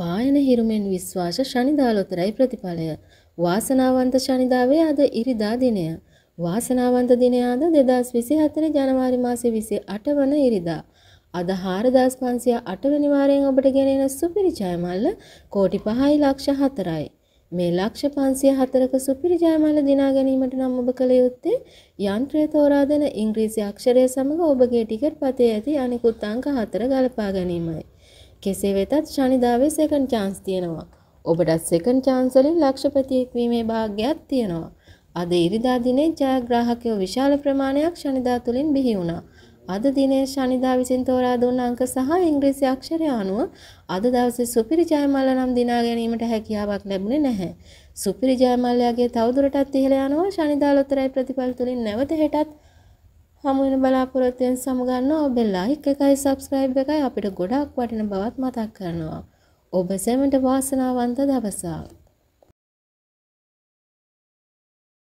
පායන හිරුමෙන් විශ්වාස ශනිදාලොතරයි ප්‍රතිඵලය. වාසනාවන්ත ශනිදාවේ අද ඉරිදා දිනය. වාසනාවන්ත දිනය අද දෙදස් විසි හතර ජනවාරි මාසි විසි අටවන ඉරිදා. අද හාරදස් පන්සිය අටවනිවාරයෙන් ඔබට ගෙනෙන සුපිරිජයමල්ල කෝටි පහයි ලක්ෂ හතරයි. මේ ලක්ෂ පන්සිය හතරක සුපිරිජයමල්ල දිනා ගැනීමට නම් ඔබ කළ යුත්තේ යන්ත්‍රය තෝරාදන ඉංග්‍රීසි අක්ෂරය සමඟ ඔබගේ ටිකට් පතේ ඇති අනිකුත් අංක හතර ගලපා ගැනීමයි. කෙසේ වෙතත් ශනිදාවේ සෙකන්ඩ් chance තියෙනවා. ඔබටත් සෙකන්ඩ් chance වලින් ලක්ෂපතියෙක් වීමේ භාග්‍යයක් තියෙනවා. අද ඉරිදා දිනේ ජයග්‍රාහකයෝ විශාල ප්‍රමාණයක් ශනිදා තුලින් බිහි වුණා. අද දිනේ ශනිදා විසින් තෝරා දුන්න අංක සහ ඉංග්‍රීසි අක්ෂරය අනුව අද දවසේ සුපිරි ජයමල්ල නම් දිනා ගැනීමට හැකියාවක් ලැබුණේ නැහැ. සුපිරි ජයමල්ලයාගේ තවදුරටත් ඉහළ යනවා ශනිදා ලොතරැයි ප්‍රතිඵල තුලින් නැවත හෙටත් හමුවෙන බලාපොරොත්තුවෙන් සමගන්න ඔබෙල්ලා එක් එකයි සබස්ක්‍රයිබ් එකයි අපිට ගොඩක් වටින බවත් මතක් කරනවා. ඔබ සැමට වාසනාවන්ත දවසක්.